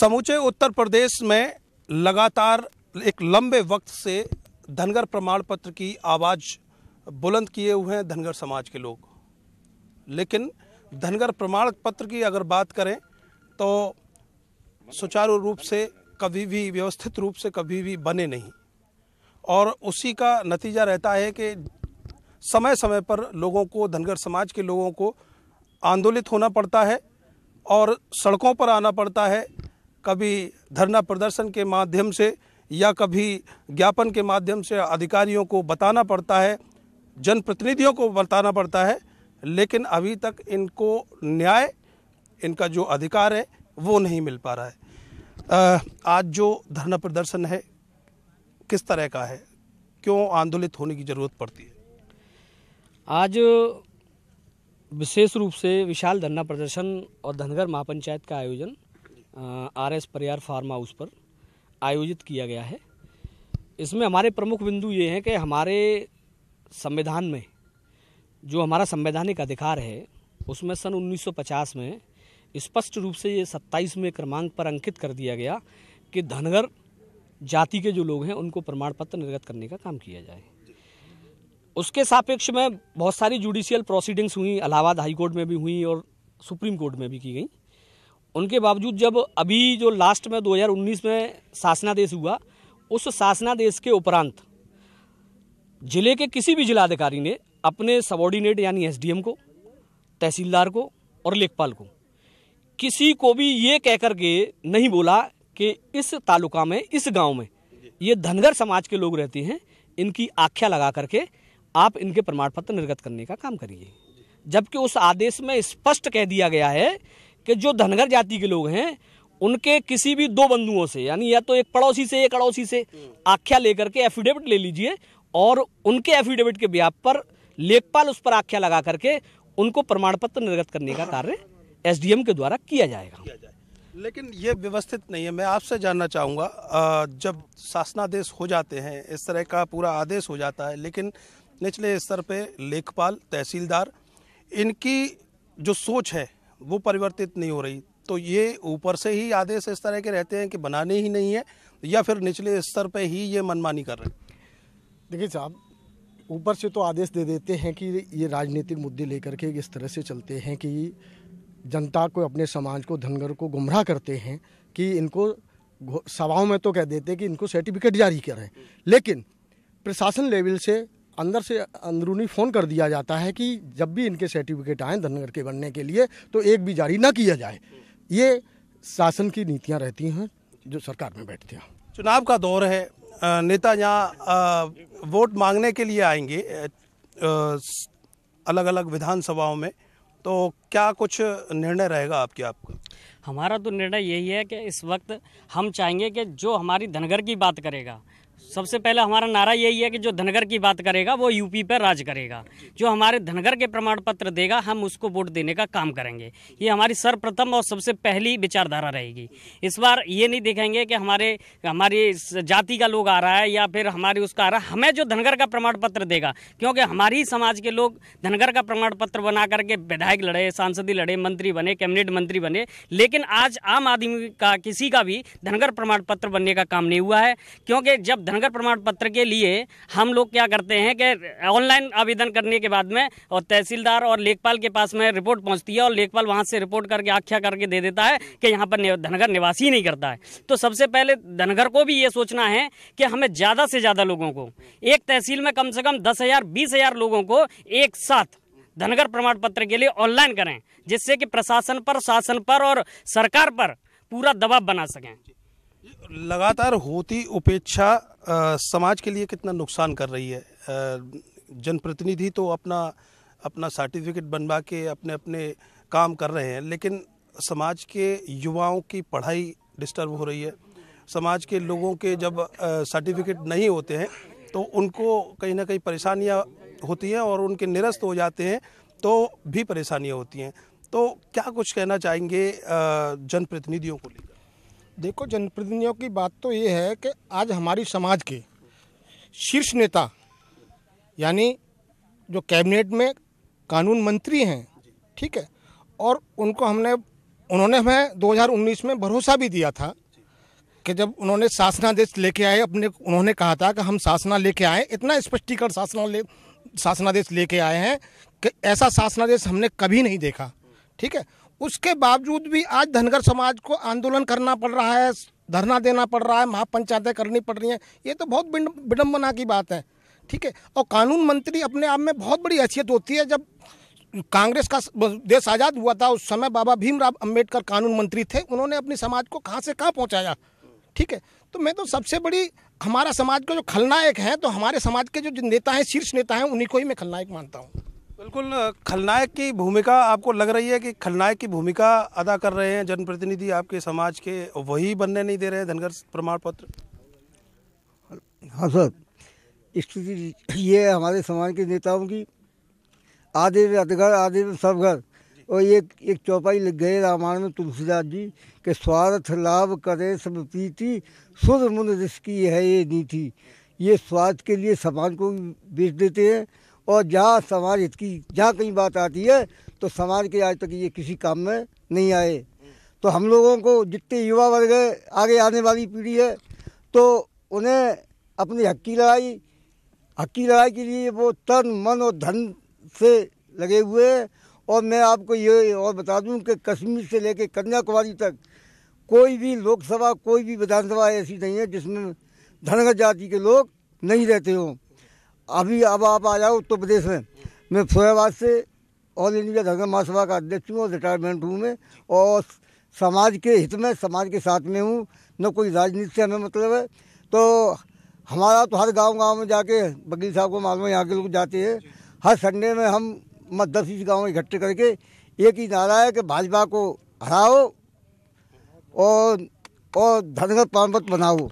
समूचे उत्तर प्रदेश में लगातार एक लंबे वक्त से धनगर प्रमाण पत्र की आवाज़ बुलंद किए हुए हैं धनगर समाज के लोग लेकिन धनगर प्रमाण पत्र की अगर बात करें तो सुचारू रूप से कभी भी व्यवस्थित रूप से कभी भी बने नहीं और उसी का नतीजा रहता है कि समय समय पर लोगों को धनगर समाज के लोगों को आंदोलित होना पड़ता है और सड़कों पर आना पड़ता है कभी धरना प्रदर्शन के माध्यम से या कभी ज्ञापन के माध्यम से अधिकारियों को बताना पड़ता है जनप्रतिनिधियों को बताना पड़ता है लेकिन अभी तक इनको न्याय इनका जो अधिकार है वो नहीं मिल पा रहा है आज जो धरना प्रदर्शन है किस तरह का है क्यों आंदोलित होने की ज़रूरत पड़ती है आज विशेष रूप से विशाल धरना प्रदर्शन और धनगर महापंचायत का आयोजन R S Pariyar farm house पर आयोजित किया गया है इसमें हमारे प्रमुख बिंदु ये हैं कि हमारे संविधान में जो हमारा संवैधानिक अधिकार है उसमें सन 1950 में स्पष्ट रूप से ये सत्ताईसवें क्रमांक पर अंकित कर दिया गया कि धनगर जाति के जो लोग हैं उनको प्रमाण पत्र निर्गत करने का काम किया जाए उसके सापेक्ष में बहुत सारी जुडिशियल प्रोसीडिंग्स हुई इलाहाबाद हाईकोर्ट में भी हुई और सुप्रीम कोर्ट में भी की गई उनके बावजूद जब अभी जो लास्ट में 2019 में शासनादेश हुआ उस शासनादेश के उपरांत जिले के किसी भी जिलाधिकारी ने अपने सबॉर्डिनेट यानी एसडीएम को तहसीलदार को और लेखपाल को किसी को भी ये कह कर के नहीं बोला कि इस तालुका में इस गांव में ये धनगर समाज के लोग रहते हैं इनकी आख्या लगा करके आप इनके प्रमाण पत्र निर्गत करने का काम करिए जबकि उस आदेश में स्पष्ट कह दिया गया है कि जो धनगर जाति के लोग हैं उनके किसी भी दो बंधुओं से यानी या तो एक पड़ोसी से एक अड़ोसी से आख्या लेकर के एफिडेविट ले लीजिए और उनके एफिडेविट के ब्याप पर लेखपाल उस पर आख्या लगा करके उनको प्रमाण पत्र निर्गत करने का कार्य एसडीएम के द्वारा किया जाएगा लेकिन ये व्यवस्थित नहीं है मैं आपसे जानना चाहूँगा जब शासनादेश हो जाते हैं इस तरह का पूरा आदेश हो जाता है लेकिन निचले स्तर पे लेखपाल तहसीलदार इनकी जो सोच है वो परिवर्तित नहीं हो रही तो ये ऊपर से ही आदेश इस तरह के रहते हैं कि बनाने ही नहीं है या फिर निचले स्तर पे ही ये मनमानी कर रहे हैं देखिए साहब ऊपर से तो आदेश दे देते हैं कि ये राजनीतिक मुद्दे लेकर के इस तरह से चलते हैं कि जनता को अपने समाज को धनगर को गुमराह करते हैं कि इनको सभाओं में तो कह देते हैं कि इनको सर्टिफिकेट जारी करें लेकिन प्रशासन लेवल से अंदर से अंदरूनी फ़ोन कर दिया जाता है कि जब भी इनके सर्टिफिकेट आएँ धनगर के बनने के लिए तो एक भी जारी ना किया जाए ये शासन की नीतियाँ रहती हैं जो सरकार में बैठती हैं चुनाव का दौर है नेता यहाँ वोट मांगने के लिए आएंगे अलग अलग विधानसभाओं में तो क्या कुछ निर्णय रहेगा आपके आपका हमारा तो निर्णय यही है कि इस वक्त हम चाहेंगे कि जो हमारी धनगर की बात करेगा सबसे पहले हमारा नारा यही है कि जो धनगर की बात करेगा वो यूपी पर राज करेगा जो हमारे धनगर के प्रमाण पत्र देगा हम उसको वोट देने का काम करेंगे ये हमारी सर्वप्रथम और सबसे पहली विचारधारा रहेगी इस बार ये नहीं देखेंगे कि हमारे हमारी जाति का लोग आ रहा है या फिर हमारे उसका आ रहा है हमें जो धनगर का प्रमाण पत्र देगा क्योंकि ही समाज के लोग धनगर का प्रमाण पत्र बना करके विधायक लड़े सांसदी लड़े मंत्री बने कैबिनेट मंत्री बने लेकिन आज आम आदमी का किसी का भी धनगर प्रमाण पत्र बनने का काम नहीं हुआ है क्योंकि जब धनगर धनगर प्रमाण पत्र के लिए हम लोग क्या करते हैं कि ऑनलाइन आवेदन करने के बाद में और तहसीलदार और लेखपाल के पास में रिपोर्ट पहुंचती है और लेखपाल वहां से रिपोर्ट करके आख्या करके दे देता है कि यहां पर धनगर निवासी नहीं करता है तो सबसे पहले धनगर को भी ये सोचना है कि हमें ज़्यादा से ज़्यादा लोगों को एक तहसील में कम से कम दस हज़ार बीस हज़ार लोगों को एक साथ धनगर प्रमाण पत्र के लिए ऑनलाइन करें जिससे कि प्रशासन पर शासन पर और सरकार पर पूरा दबाव बना सकें लगातार होती उपेक्षा आ, समाज के लिए कितना नुकसान कर रही है जनप्रतिनिधि तो अपना अपना सर्टिफिकेट बनवा के अपने अपने काम कर रहे हैं लेकिन समाज के युवाओं की पढ़ाई डिस्टर्ब हो रही है समाज के लोगों के जब सर्टिफिकेट नहीं होते हैं तो उनको कहीं ना कहीं परेशानियाँ होती हैं और उनके निरस्त हो जाते हैं तो भी परेशानियाँ होती हैं तो क्या कुछ कहना चाहेंगे जनप्रतिनिधियों को लेकर देखो जनप्रतिनिधियों की बात तो ये है कि आज हमारी समाज के शीर्ष नेता यानी जो कैबिनेट में कानून मंत्री हैं ठीक है और उनको हमने उन्होंने हमें 2019 में भरोसा भी दिया था कि जब उन्होंने शासनादेश लेके आए अपने उन्होंने कहा था कि हम शासना लेके आए इतना स्पष्टीकरण शासना ले शासनादेश लेके आए हैं कि ऐसा शासनादेश हमने कभी नहीं देखा ठीक है उसके बावजूद भी आज धनगर समाज को आंदोलन करना पड़ रहा है धरना देना पड़ रहा है महापंचायतें करनी पड़ रही हैं ये तो बहुत विडम्बना की बात है ठीक है और कानून मंत्री अपने आप में बहुत बड़ी हैसियत होती है जब कांग्रेस का देश आज़ाद हुआ था उस समय बाबा भीमराव अम्बेडकर कानून मंत्री थे उन्होंने अपने समाज को कहाँ से कहाँ पहुँचाया ठीक है तो मैं तो सबसे बड़ी हमारा समाज का जो खलनायक है तो हमारे समाज के जो नेता हैं शीर्ष नेता हैं उन्हीं को ही मैं खलनायक मानता हूँ बिल्कुल खलनायक की भूमिका आपको लग रही है कि खलनायक की भूमिका अदा कर रहे हैं जनप्रतिनिधि आपके समाज के वही बनने नहीं दे रहे हैं धनगर प्रमाण पत्र हाँ सर स्थिति ये हमारे समाज के नेताओं की आधे में अधगर आधे में सब घर और एक एक चौपाई लिख गए रामायण में तुलसीदास जी के स्वार्थ लाभ करे सब प्रीति शुद्ध मुन जिसकी है ये नीति ये स्वार्थ के लिए समाज को बेच देते हैं और जहाँ समाज हित की जहाँ कहीं बात आती है तो समाज के आज तक ये किसी काम में नहीं आए तो हम लोगों को जितने युवा वर्ग है आगे आने वाली पीढ़ी है तो उन्हें अपनी हक की लड़ाई हक की लड़ाई के लिए वो तन मन और धन से लगे हुए हैं और मैं आपको ये और बता दूं कि कश्मीर से लेकर कन्याकुमारी तक कोई भी लोकसभा कोई भी विधानसभा ऐसी नहीं है जिसमें धनगर जाति के लोग नहीं रहते हों अभी अब आप आ जाओ उत्तर प्रदेश में मैं फरोबाद से ऑल इंडिया धर्म महासभा का अध्यक्ष हूँ और रिटायरमेंट हूँ मैं और समाज के हित में समाज के साथ में हूँ न कोई राजनीति से हमें मतलब है तो हमारा तो हर गांव गांव में जाके वकील साहब को मालूम है यहाँ के लोग जाते हैं हर संडे में हम मत दस इस गाँव इकट्ठे करके एक ही नारा है कि भाजपा को हराओ और और धनगत पानपत बनाओ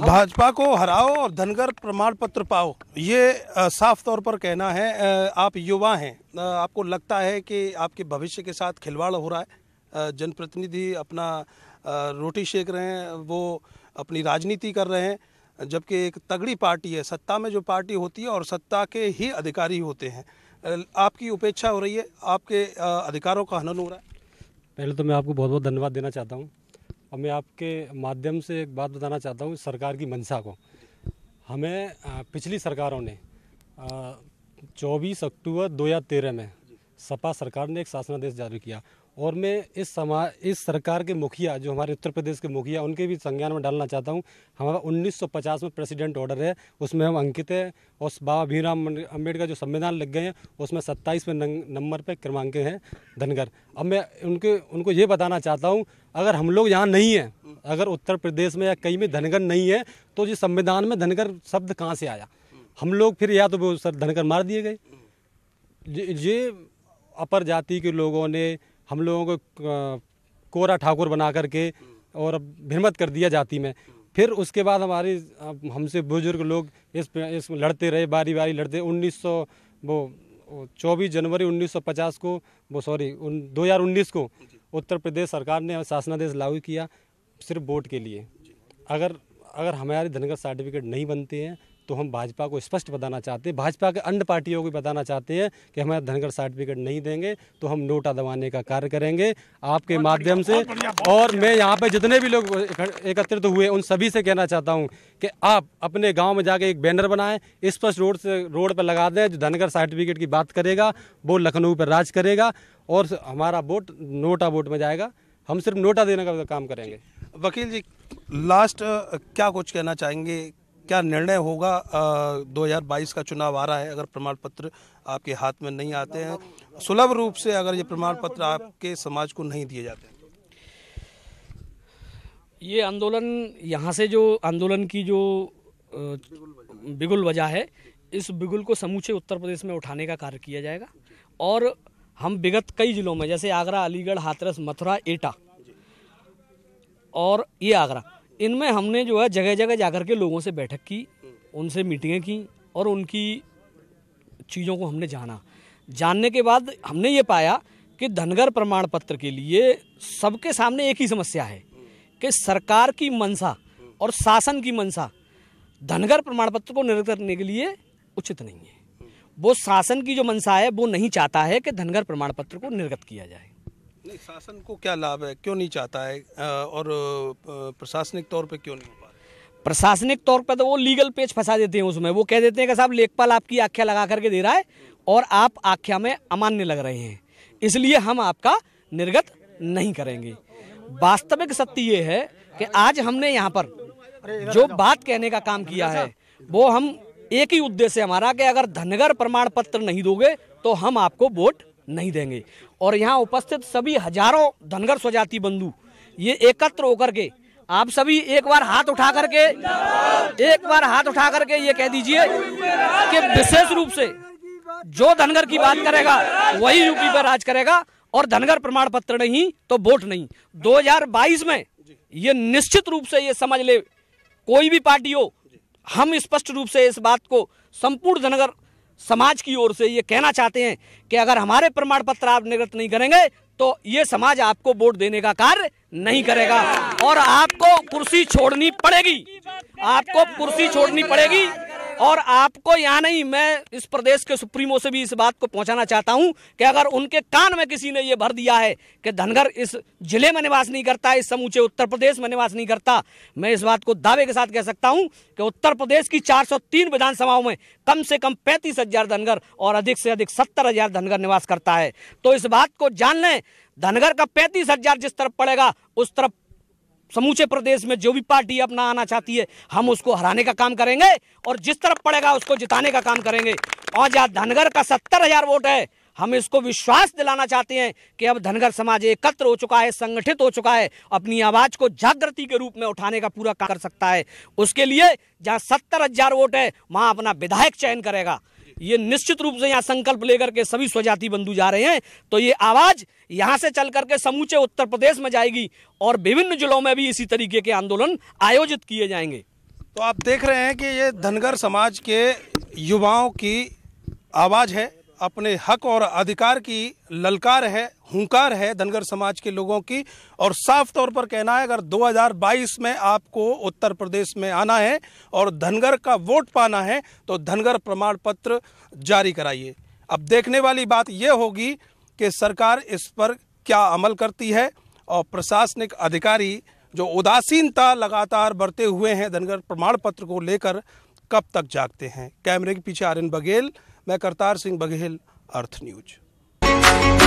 भाजपा को हराओ और धनगर प्रमाण पत्र पाओ ये आ, साफ तौर पर कहना है आ, आप युवा हैं आपको लगता है कि आपके भविष्य के साथ खिलवाड़ हो रहा है जनप्रतिनिधि अपना आ, रोटी सेक रहे हैं वो अपनी राजनीति कर रहे हैं जबकि एक तगड़ी पार्टी है सत्ता में जो पार्टी होती है और सत्ता के ही अधिकारी होते हैं आपकी उपेक्षा हो रही है आपके अधिकारों का हनन हो रहा है पहले तो मैं आपको बहुत बहुत धन्यवाद देना चाहता हूँ और मैं आपके माध्यम से एक बात बताना चाहता हूँ सरकार की मंशा को हमें पिछली सरकारों ने चौबीस अक्टूबर 2013 में सपा सरकार ने एक शासनादेश जारी किया और मैं इस समाज इस सरकार के मुखिया जो हमारे उत्तर प्रदेश के मुखिया उनके भी संज्ञान में डालना चाहता हूँ हमारा 1950 में प्रेसिडेंट ऑर्डर है उसमें हम अंकित हैं और बाबा भीमराम अम्बेडकर जो संविधान लग गए हैं उसमें सत्ताईसवें नंबर पर क्रमांकित हैं धनगर अब मैं उनके उनको ये बताना चाहता हूँ अगर हम लोग यहाँ नहीं हैं अगर उत्तर प्रदेश में या कहीं में धनगर नहीं है तो जिस संविधान में धनगर शब्द कहाँ से आया हम लोग फिर या तो सर धनगर मार दिए गए ये अपर जाति के लोगों ने हम लोगों को कोरा ठाकुर बना करके और भिमत कर दिया जाति में फिर उसके बाद हमारे हमसे बुजुर्ग लोग इस इस लड़ते रहे बारी बारी लड़ते उन्नीस वो चौबीस जनवरी 1950 को वो सॉरी दो हज़ार उन्नीस को उत्तर प्रदेश सरकार ने शासनादेश लागू किया सिर्फ वोट के लिए अगर अगर हमारे धनगर सर्टिफिकेट नहीं बनते हैं तो हम भाजपा को स्पष्ट बताना चाहते हैं भाजपा के अन्य पार्टियों को बताना चाहते हैं कि हमें धनगढ़ सर्टिफिकेट नहीं देंगे तो हम नोटा दबाने का कार्य करेंगे आपके माध्यम से और मैं यहाँ पर जितने भी लोग एकत्रित तो हुए उन सभी से कहना चाहता हूँ कि आप अपने गाँव में जाके एक बैनर बनाएं स्पष्ट रोड से रोड पर लगा दें जो धनगढ़ सर्टिफिकेट की बात करेगा वो लखनऊ पर राज करेगा और हमारा वोट नोटा वोट में जाएगा हम सिर्फ नोटा देने का काम करेंगे वकील जी लास्ट क्या कुछ कहना चाहेंगे क्या निर्णय होगा दो का चुनाव आ रहा है अगर प्रमाण पत्र आपके हाथ में नहीं आते हैं सुलभ रूप से अगर ये प्रमाण पत्र आपके समाज को नहीं दिए जाते ये आंदोलन यहाँ से जो आंदोलन की जो बिगुल वजह है इस बिगुल को समूचे उत्तर प्रदेश में उठाने का कार्य किया जाएगा और हम विगत कई जिलों में जैसे आगरा अलीगढ़ हाथरस मथुरा एटा और ये आगरा इनमें हमने जो है जगह जगह जाकर के लोगों से बैठक की उनसे मीटिंगें की और उनकी चीज़ों को हमने जाना जानने के बाद हमने ये पाया कि धनगर प्रमाण पत्र के लिए सबके सामने एक ही समस्या है कि सरकार की मंशा और शासन की मंशा धनगर प्रमाण पत्र को निर्गत करने के लिए उचित नहीं है वो शासन की जो मंशा है वो नहीं चाहता है कि धनगर प्रमाण पत्र को निर्गत किया जाए नहीं शासन को क्या लाभ है क्यों नहीं चाहता है और प्रशासनिक तौर पे क्यों नहीं हो पा प्रशासनिक तौर पर तो वो लीगल पेज फंसा देते हैं उसमें वो कह देते हैं कि साहब लेखपाल आपकी आख्या लगा करके दे रहा है और आप आख्या में अमान्य लग रहे हैं इसलिए हम आपका निर्गत नहीं करेंगे वास्तविक सत्य ये है कि आज हमने यहाँ पर जो बात कहने का काम किया है वो हम एक ही उद्देश्य हमारा कि अगर धनगर प्रमाण पत्र नहीं दोगे तो हम आपको वोट नहीं देंगे और यहाँ उपस्थित सभी हजारों धनगर स्वजाति बंधु ये एकत्र होकर के आप सभी एक बार हाथ उठा करके एक बार हाथ उठा करके ये कह दीजिए कि विशेष रूप से जो धनगर की बात करेगा वही यूपी पर राज करेगा और धनगर प्रमाण पत्र नहीं तो वोट नहीं 2022 में ये निश्चित रूप से ये समझ ले कोई भी पार्टी हो हम स्पष्ट रूप से इस बात को संपूर्ण धनगर समाज की ओर से ये कहना चाहते हैं कि अगर हमारे प्रमाण पत्र आप निगत नहीं करेंगे तो ये समाज आपको वोट देने का कार्य नहीं करेगा और आपको कुर्सी छोड़नी पड़ेगी आपको कुर्सी छोड़नी पड़ेगी और आपको यहाँ नहीं मैं इस प्रदेश के सुप्रीमो से भी इस बात को पहुंचाना चाहता हूँ कि अगर उनके कान में किसी ने ये भर दिया है कि धनगर इस जिले में निवास नहीं करता इस समूचे उत्तर प्रदेश में निवास नहीं करता मैं इस बात को दावे के साथ कह सकता हूँ कि उत्तर प्रदेश की चार विधानसभाओं में कम से कम पैंतीस हज़ार धनगर और अधिक से अधिक सत्तर हज़ार धनगर निवास करता है तो इस बात को जान लें धनगर का पैंतीस हज़ार जिस तरफ पड़ेगा उस तरफ समूचे प्रदेश में जो भी पार्टी अपना आना चाहती है हम उसको हराने का काम करेंगे और जिस तरफ पड़ेगा उसको जिताने का काम करेंगे और जहाँ धनगर का सत्तर हजार वोट है हम इसको विश्वास दिलाना चाहते हैं कि अब धनगर समाज एकत्र हो चुका है संगठित हो चुका है अपनी आवाज़ को जागृति के रूप में उठाने का पूरा काम कर सकता है उसके लिए जहाँ सत्तर हजार वोट है वहाँ अपना विधायक चयन करेगा ये निश्चित रूप से यहाँ संकल्प लेकर के सभी स्वजाति बंधु जा रहे हैं तो ये आवाज़ यहाँ से चल करके समूचे उत्तर प्रदेश में जाएगी और विभिन्न जिलों में भी इसी तरीके के आंदोलन आयोजित किए जाएंगे तो आप देख रहे हैं कि ये धनगर समाज के युवाओं की आवाज़ है अपने हक और अधिकार की ललकार है हुंकार है धनगर समाज के लोगों की और साफ तौर पर कहना है अगर 2022 में आपको उत्तर प्रदेश में आना है और धनगर का वोट पाना है तो धनगर प्रमाण पत्र जारी कराइए अब देखने वाली बात यह होगी कि सरकार इस पर क्या अमल करती है और प्रशासनिक अधिकारी जो उदासीनता लगातार बढ़ते हुए हैं धनगर प्रमाण पत्र को लेकर कब तक जागते हैं कैमरे के पीछे आर्यन बघेल मैं करतार सिंह बघेल अर्थ न्यूज